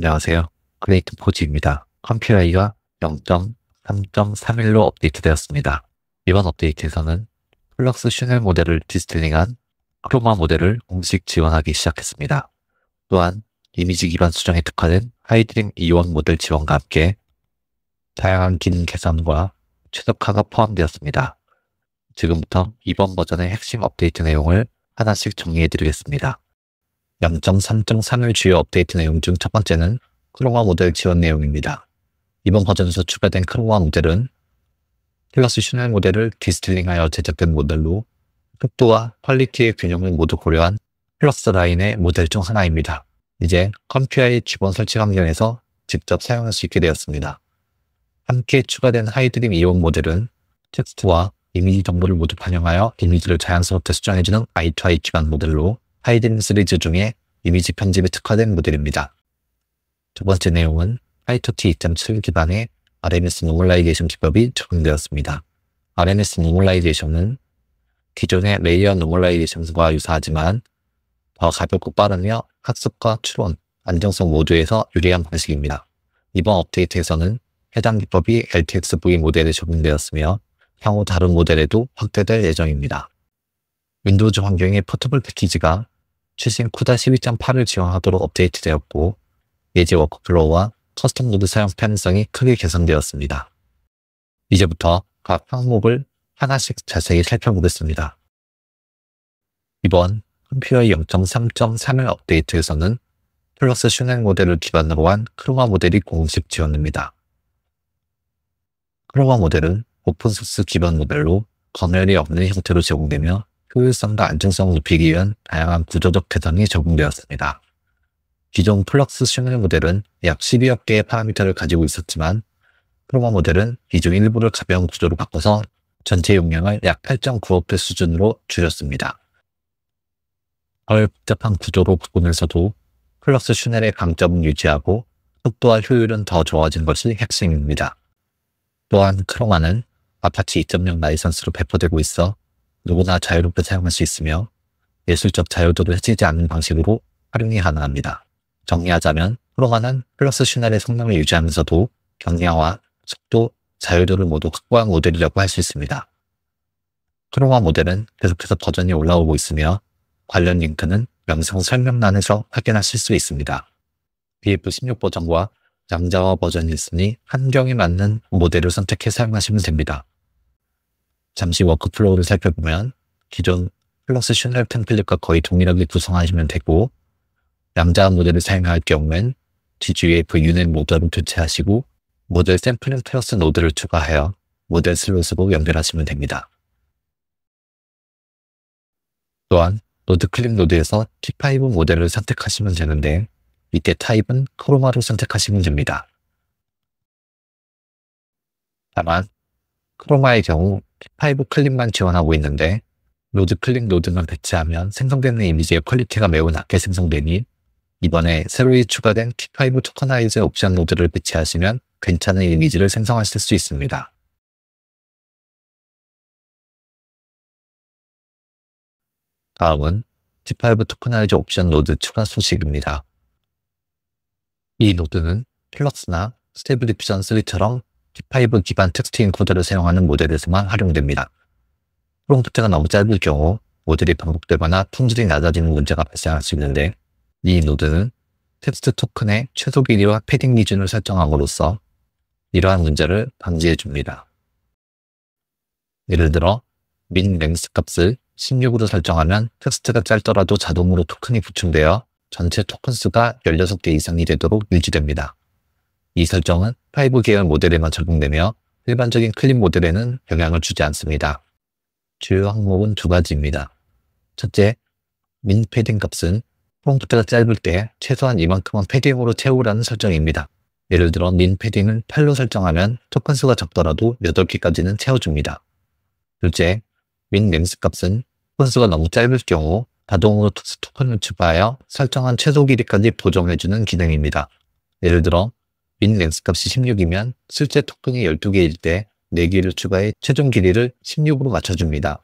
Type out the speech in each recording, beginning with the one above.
안녕하세요. 크레이트 포지입니다. 컴퓨라이가 0.3.31로 업데이트되었습니다. 이번 업데이트에서는 플럭스 슈넬 모델을 디스틸링한 크로마 모델을 공식 지원하기 시작했습니다. 또한 이미지 기반 수정에 특화된 하이드링 이원 모델 지원과 함께 다양한 기능 개선과 최적화가 포함되었습니다. 지금부터 이번 버전의 핵심 업데이트 내용을 하나씩 정리해드리겠습니다. 0.3.3의 주요 업데이트 내용 중 첫 번째는 크로마 모델 지원 내용입니다. 이번 버전에서 추가된 크로마 모델은 플러스 슈넬 모델을 디스틸링하여 제작된 모델로 속도와 퀄리티의 균형을 모두 고려한 플러스 라인의 모델 중 하나입니다. 이제 컴퓨터의 기본 설치 환경에서 직접 사용할 수 있게 되었습니다. 함께 추가된 하이드림 이용 모델은 텍스트와 이미지 정보를 모두 반영하여 이미지를 자연스럽게 수정해주는 I2I 기반 모델로 하이든 시리즈 중에 이미지 편집에 특화된 모델입니다. 두 번째 내용은 파이토티 2.7 기반의 RMS 노멀라이제이션 기법이 적용되었습니다. RMS 노멀라이제이션은 기존의 레이어 노멀라이제이션과 유사하지만 더 가볍고 빠르며 학습과 추론, 안정성 모두에서 유리한 방식입니다. 이번 업데이트에서는 해당 기법이 LTXV 모델에 적용되었으며 향후 다른 모델에도 확대될 예정입니다. 윈도우즈 환경의 포트블 패키지가 최신 9-12.8을 지원하도록 업데이트되었고 예제 워크플로우와 커스텀 노드 사용 편의성이 크게 개선되었습니다. 이제부터 각 항목을 하나씩 자세히 살펴보겠습니다. 이번 컴퓨어의 0 3 3의 업데이트에서는 플러스 슈넬 모델을 기반으로 한 크로마 모델이 공식 지원됩니다. 크로마 모델은 오픈소스 기반 모델로 검열이 없는 형태로 제공되며 효율성과 안정성을 높이기 위한 다양한 구조적 개선이 적용되었습니다. 기존 플럭스 신뢰 모델은 약 12억 개의 파라미터를 가지고 있었지만 프로마 모델은 기존 일부를 가벼운 구조로 바꿔서 전체 용량을 약 8.9억 배 수준으로 줄였습니다. 덜 복잡한 구조로 구분해서도 플럭스 슈넬의 강점은 유지하고 속도와 효율은 더 좋아진 것이 핵심입니다. 또한 크로마는 아파치 2.0 라이선스로 배포되고 있어 누구나 자유롭게 사용할 수 있으며 예술적 자유도를 해치지 않는 방식으로 활용이 가능합니다. 정리하자면 프로가는 플러스 시나의 성능을 유지하면서도 경량화, 속도, 자유도를 모두 확보한 모델이라고 할 수 있습니다. 크로마 모델은 계속해서 버전이 올라오고 있으며 관련 링크는 영상 설명란에서 확인하실 수 있습니다. BF16 버전과 양자화 버전이 있으니 환경에 맞는 모델을 선택해 사용하시면 됩니다. 잠시 워크플로우를 살펴보면 기존 플러스 슈넬 템플릿과 거의 동일하게 구성하시면 되고 남자 모델을 사용할 경우엔 DGUF 유닛 모델을 교체하시고 모델 샘플링 플러스 노드를 추가하여 모델 슬롯으로 연결하시면 됩니다. 또한 노드 클립 노드에서 T5 모델을 선택하시면 되는데 밑에 타입은 크로마를 선택하시면 됩니다. 다만 크로마의 경우 F5 클립만 지원하고 있는데 노드 클릭 노드만 배치하면 생성되는 이미지의 퀄리티가 매우 낮게 생성되니 이번에 새로이 추가된 t 5 토커나이즈 옵션 노드를 배치하시면 괜찮은 이미지를 생성하실 수 있습니다. 다음은 t 5 토커나이즈 옵션 노드 추가 소식입니다. 이 노드는 필럭스나 스테이블 디퓨전 3처럼 g 5 기반 텍스트 인코더를 사용하는 모델에서만 활용됩니다. 프롬프트가 너무 짧을 경우 모델이 반복되거나 품질이 낮아지는 문제가 발생할 수 있는데 이 노드는 텍스트 토큰의 최소 길이와 패딩 기준을 설정함으로써 이러한 문제를 방지해 줍니다. 예를 들어 민 랭스 값을 16으로 설정하면 텍스트가 짧더라도 자동으로 토큰이 보충되어 전체 토큰 수가 16개 이상이 되도록 유지됩니다. 이 설정은 5이브 계열 모델에만 적용되며 일반적인 클립 모델에는 영향을 주지 않습니다. 주요 항목은 두 가지입니다. 첫째, 민 패딩 값은 프롬프트가 짧을 때 최소한 이만큼은 패딩으로 채우라는 설정입니다. 예를 들어 민 패딩을 8로 설정하면 토큰 수가 적더라도 8개까지는 채워줍니다. 둘째, 민랭스 값은 토큰 수가 너무 짧을 경우 자동으로 토스 토큰을 추가하여 설정한 최소 길이까지 보정해주는 기능입니다. 예를 들어 빈 랭스값이 16이면 실제 토통이 12개일 때 4개를 추가해 최종 길이를 16으로 맞춰줍니다.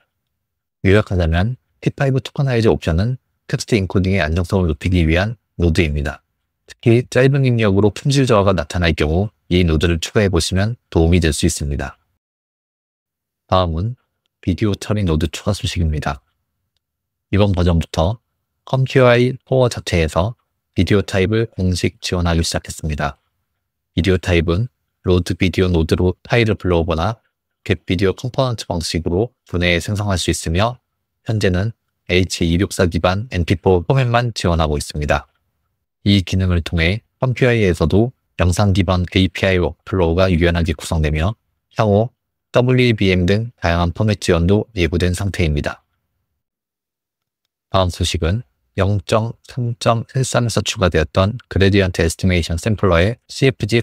요약하자면 P5 토커나이즈 옵션은 텍스트 인코딩의 안정성을 높이기 위한 노드입니다. 특히 짧은 입력으로 품질 저하가 나타날 경우 이 노드를 추가해 보시면 도움이 될 수 있습니다. 다음은 비디오 처리 노드 추가 소식입니다. 이번 버전부터 컴퓨아이 포어 자체에서 비디오 타입을 공식 지원하기 시작했습니다. 비디오 타입은 로드 비디오 노드로 파일을 불러오거나 겟 비디오 컴포넌트 방식으로 분해해 생성할 수 있으며 현재는 H264 기반 MP4 포맷만 지원하고 있습니다. 이 기능을 통해 펌큐아이에서도 영상 기반 API 워크플로우가 유연하게 구성되며 향후 WBM 등 다양한 포맷 지원도 예고된 상태입니다. 다음 소식은 0.3.13에서 추가되었던 그레디언트 에스티메이션 샘플러의 CFG++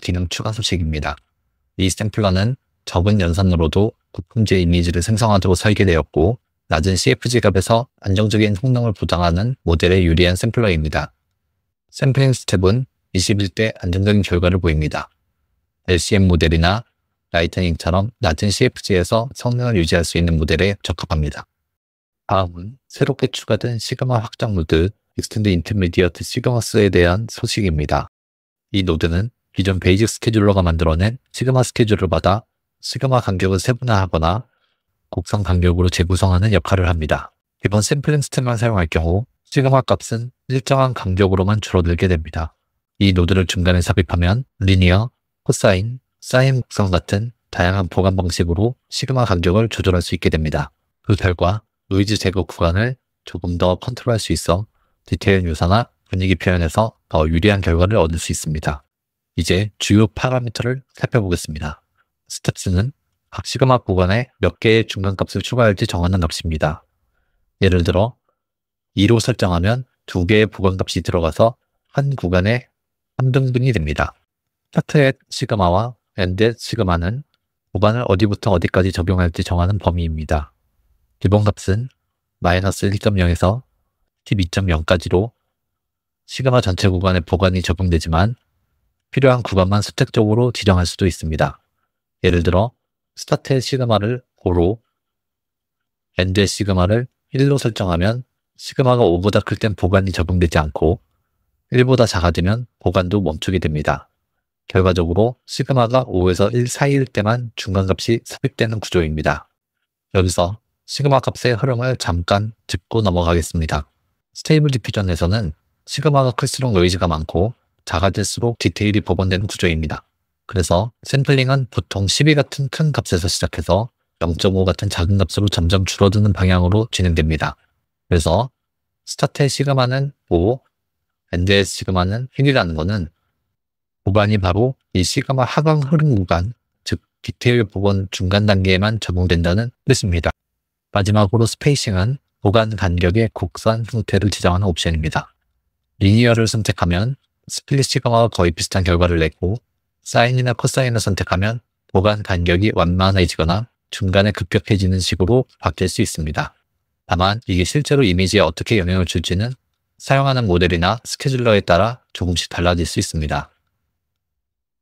기능 추가 소식입니다. 이 샘플러는 적은 연산으로도 고품질 이미지를 생성하도록 설계되었고 낮은 CFG 값에서 안정적인 성능을 보장하는 모델에 유리한 샘플러입니다. 샘플링 스텝은 21대 안정적인 결과를 보입니다. LCM 모델이나 라이트닝처럼 낮은 CFG에서 성능을 유지할 수 있는 모델에 적합합니다. 다음은 새롭게 추가된 시그마 확장 노드 익스텐드 인터미디어트 시그마스에 대한 소식입니다. 이 노드는 기존 베이직 스케줄러가 만들어낸 시그마 스케줄을 받아 시그마 간격을 세분화하거나 곡선 간격으로 재구성하는 역할을 합니다. 이번 샘플링 스텝만 사용할 경우 시그마 값은 일정한 간격으로만 줄어들게 됩니다. 이 노드를 중간에 삽입하면 리니어, 코사인, 사인 곡선 같은 다양한 보관 방식으로 시그마 간격을 조절할 수 있게 됩니다. 그 결과 노이즈 제거 구간을 조금 더 컨트롤할 수 있어 디테일 묘사나 분위기 표현에서 더 유리한 결과를 얻을 수 있습니다. 이제 주요 파라미터를 살펴보겠습니다. 스텝스는 각 시그마 구간에 몇 개의 중간값을 추가할지 정하는 값입니다. 예를 들어 2로 설정하면 두 개의 보관값이 들어가서 한 구간에 3등분이 됩니다. 차트의 시그마와 엔드 시그마는 구간을 어디부터 어디까지 적용할지 정하는 범위입니다. 기본값은 마이너스 1.0에서 12.0까지로 시그마 전체 구간에 보관이 적용되지만 필요한 구간만 선택적으로 지정할 수도 있습니다. 예를 들어 스타트의 시그마를 5로 엔드의 시그마를 1로 설정하면 시그마가 5보다 클 땐 보관이 적용되지 않고 1보다 작아지면 보관도 멈추게 됩니다. 결과적으로 시그마가 5에서 1 사이일 때만 중간값이 삽입되는 구조입니다. 여기서 시그마 값의 흐름을 잠깐 짚고 넘어가겠습니다. 스테이블 디퓨전에서는 시그마가 클수록 노이즈가 많고 작아질수록 디테일이 복원되는 구조입니다. 그래서 샘플링은 보통 12 같은 큰 값에서 시작해서 0.5 같은 작은 값으로 점점 줄어드는 방향으로 진행됩니다. 그래서 스타트의 시그마는 5, 엔드의 시그마는 1이라는 것은 구간이 바로 이 시그마 하강 흐름 구간, 즉 디테일 복원 중간 단계에만 적용된다는 뜻입니다. 마지막으로 스페이싱은 보관 간격의 곡선 형태를 지정하는 옵션입니다. 리니어를 선택하면 스플릿 시그마와 거의 비슷한 결과를 내고 사인이나 코사인을 선택하면 보관 간격이 완만해지거나 중간에 급격해지는 식으로 바뀔 수 있습니다. 다만 이게 실제로 이미지에 어떻게 영향을 줄지는 사용하는 모델이나 스케줄러에 따라 조금씩 달라질 수 있습니다.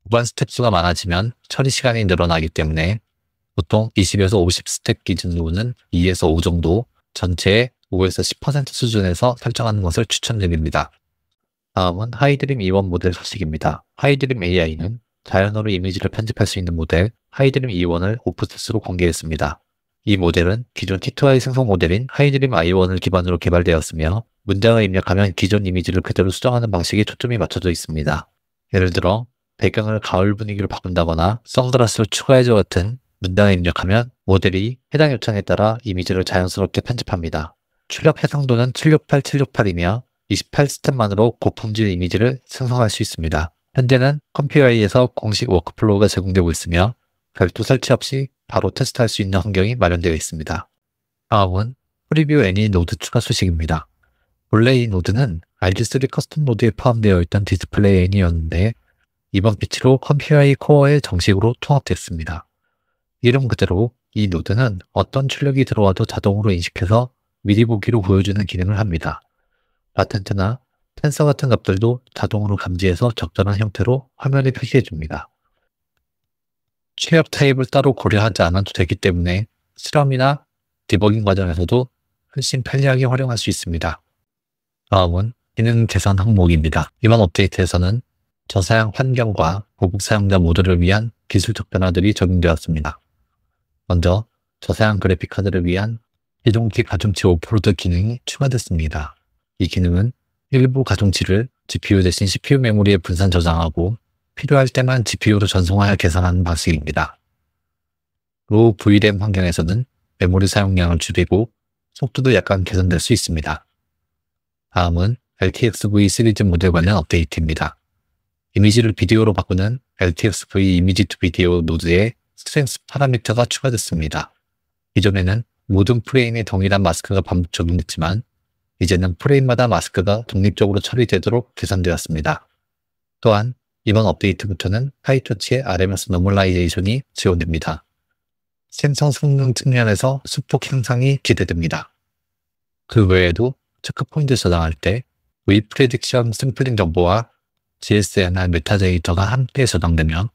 보관 스텝 수가 많아지면 처리 시간이 늘어나기 때문에 보통 20에서 50 스택 기준으로는 2에서 5 정도 전체의 5에서 10% 수준에서 설정하는 것을 추천드립니다. 다음은 하이드림 E1 모델 소식입니다. 하이드림 AI는 자연어로 이미지를 편집할 수 있는 모델 하이드림 E1을 오픈소스로 공개했습니다. 이 모델은 기존 T2i 생성 모델인 하이드림 I1을 기반으로 개발되었으며 문장을 입력하면 기존 이미지를 그대로 수정하는 방식에 초점이 맞춰져 있습니다. 예를 들어 배경을 가을 분위기로 바꾼다거나 선글라스를 추가해줘 같은 문단에 입력하면 모델이 해당 요청에 따라 이미지를 자연스럽게 편집합니다. 출력 해상도는 768768이며 28 스텝만으로 고품질 이미지를 생성할 수 있습니다. 현재는 컴퓨어에서 공식 워크플로우가 제공되고 있으며 별도 설치 없이 바로 테스트할 수 있는 환경이 마련되어 있습니다. 다음은 프리뷰 애니 노드 추가 소식입니다. 원래 이 노드는 RG3 커스텀 노드에 포함되어 있던 디스플레이 애니였는데 이번 패치로 컴퓨어의 코어에 정식으로 통합됐습니다. 이름 그대로 이 노드는 어떤 출력이 들어와도 자동으로 인식해서 미리 보기로 보여주는 기능을 합니다. 라텐트나 텐서 같은 값들도 자동으로 감지해서 적절한 형태로 화면에 표시해줍니다. 취업 타입을 따로 고려하지 않아도 되기 때문에 실험이나 디버깅 과정에서도 훨씬 편리하게 활용할 수 있습니다. 다음은 기능 개선 항목입니다. 이번 업데이트에서는 저사양 환경과 보급 사용자 모두를 위한 기술적 변화들이 적용되었습니다. 먼저 저세양 그래픽 카드를 위한 기동기 가중치 오프로드 기능이 추가됐습니다. 이 기능은 일부 가중치를 GPU 대신 CPU 메모리에 분산 저장하고 필요할 때만 GPU로 전송하여 계산하는 방식입니다. 로우 VRAM 환경에서는 메모리 사용량을 줄이고 속도도 약간 개선될 수 있습니다. 다음은 LTX V 시리즈 모델 관련 업데이트입니다. 이미지를 비디오로 바꾸는 LTX V 이미지 투 비디오 노드의 스트렝스 파라미터가 추가됐습니다. 기존에는 모든 프레임에 동일한 마스크가 반복 적용됐지만 이제는 프레임마다 마스크가 독립적으로 처리되도록 개선되었습니다. 또한 이번 업데이트부터는 하이터치의 RMS 노멀라이제이션이 지원됩니다. 생성 성능 측면에서 수폭 향상이 기대됩니다. 그 외에도 체크포인트 저장할 때 위프레딕션 샘플링 정보와 GSNR 메타데이터가 함께 저장되면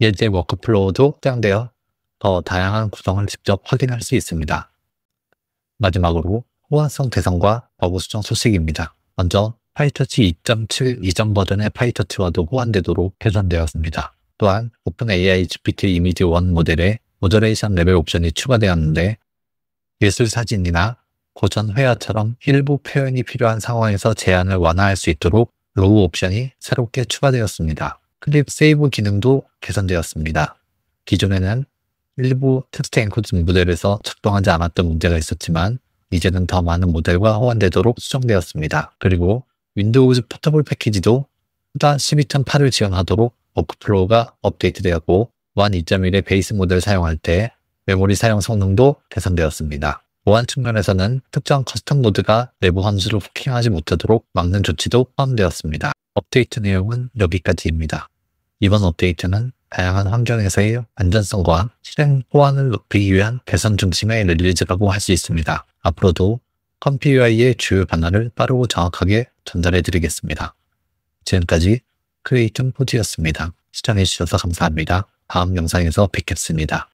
예제 워크플로우도 확장되어 더 다양한 구성을 직접 확인할 수 있습니다. 마지막으로 호환성 개선과 버그 수정 소식입니다. 먼저 파이터치 2.7 이전 버전의 파이터치와도 호환되도록 개선되었습니다. 또한 오픈AI GPT 이미지 1 모델에 모더레이션 레벨 옵션이 추가되었는데 예술 사진이나 고전 회화처럼 일부 표현이 필요한 상황에서 제한을 완화할 수 있도록 로우 옵션이 새롭게 추가되었습니다. 클립 세이브 기능도 개선되었습니다. 기존에는 일부 텍스트 앵코딩 모델에서 작동하지 않았던 문제가 있었지만 이제는 더 많은 모델과 호환되도록 수정되었습니다. 그리고 윈도우즈 포터블 패키지도 후다 12.8을 지원하도록 워크플로우가 업데이트되었고 1 2.1의 베이스 모델 사용할 때 메모리 사용 성능도 개선되었습니다. 보안 측면에서는 특정 커스텀 모드가 내부 함수를 폭행하지 못하도록 막는 조치도 포함되었습니다. 업데이트 내용은 여기까지입니다. 이번 업데이트는 다양한 환경에서의 안전성과 실행 호환을 높이기 위한 개선 중심의 릴리즈라고 할 수 있습니다. 앞으로도 컴피UI의 주요 변화를 빠르고 정확하게 전달해드리겠습니다. 지금까지 크리에이션 포즈였습니다. 시청해주셔서 감사합니다. 다음 영상에서 뵙겠습니다.